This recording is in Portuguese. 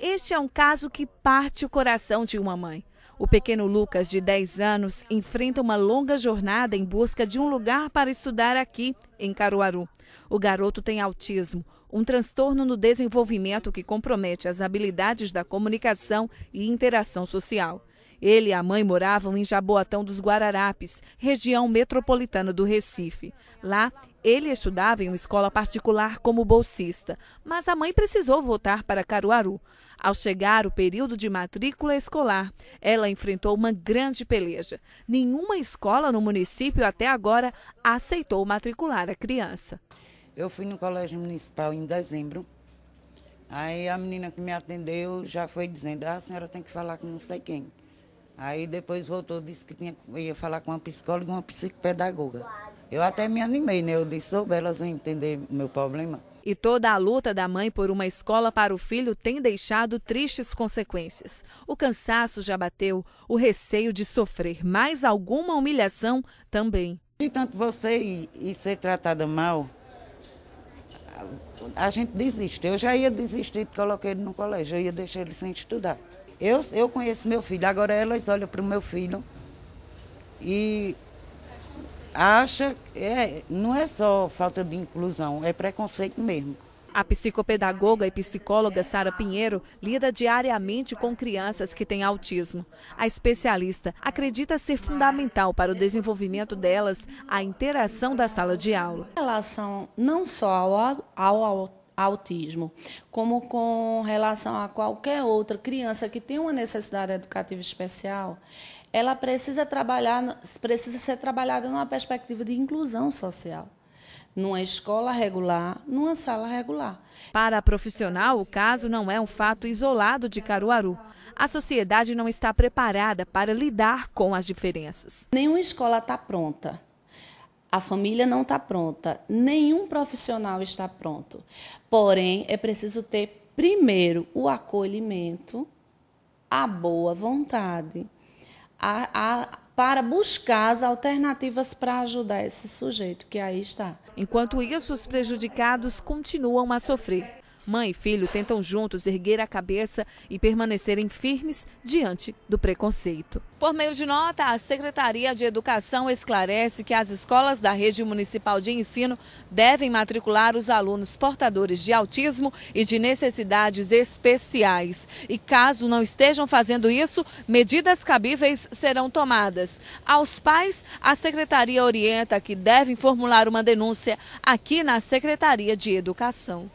Este é um caso que parte o coração de uma mãe. O pequeno Lucas, de 10 anos, enfrenta uma longa jornada em busca de um lugar para estudar aqui, em Caruaru. O garoto tem autismo, um transtorno no desenvolvimento que compromete as habilidades da comunicação e interação social. Ele e a mãe moravam em Jaboatão dos Guararapes, região metropolitana do Recife. Lá, ele estudava em uma escola particular como bolsista, mas a mãe precisou voltar para Caruaru. Ao chegar o período de matrícula escolar, ela enfrentou uma grande peleja. Nenhuma escola no município até agora aceitou matricular a criança. Eu fui no colégio municipal em dezembro. Aí a menina que me atendeu já foi dizendo: ah, a senhora tem que falar com não sei quem. Aí depois voltou, disse que tinha, ia falar com uma psicóloga e uma psicopedagoga. Eu até me animei, né? Eu disse, soube, elas vão entender meu problema. E toda a luta da mãe por uma escola para o filho tem deixado tristes consequências. O cansaço já bateu, o receio de sofrer mais alguma humilhação também. De tanto você e, e ser tratada mal, a, a gente desiste. Eu já ia desistir de colocar ele no colégio, eu ia deixar ele sem estudar. Eu, eu conheço meu filho, agora elas olham para o meu filho e acha é, não é só falta de inclusão, é preconceito mesmo. A psicopedagoga e psicóloga Sara Pinheiro lida diariamente com crianças que têm autismo. A especialista acredita ser fundamental para o desenvolvimento delas a interação da sala de aula. Em relação não só ao, ao, ao autismo, como com relação a qualquer outra criança que tem uma necessidade educativa especial, ela precisa trabalhar, precisa ser trabalhada numa perspectiva de inclusão social numa escola regular, numa sala regular. Para a profissional, o caso não é um fato isolado de Caruaru. A sociedade não está preparada para lidar com as diferenças. Nenhuma escola está pronta a família não está pronta, nenhum profissional está pronto. Porém, é preciso ter primeiro o acolhimento, a boa vontade, a, a, para buscar as alternativas para ajudar esse sujeito que aí está. Enquanto isso, os prejudicados continuam a sofrer. Mãe e filho tentam juntos erguer a cabeça e permanecerem firmes diante do preconceito. Por meio de nota, a Secretaria de Educação esclarece que as escolas da rede municipal de ensino devem matricular os alunos portadores de autismo e de necessidades especiais. E caso não estejam fazendo isso, medidas cabíveis serão tomadas. Aos pais, a secretaria orienta que devem formular uma denúncia aqui na Secretaria de Educação.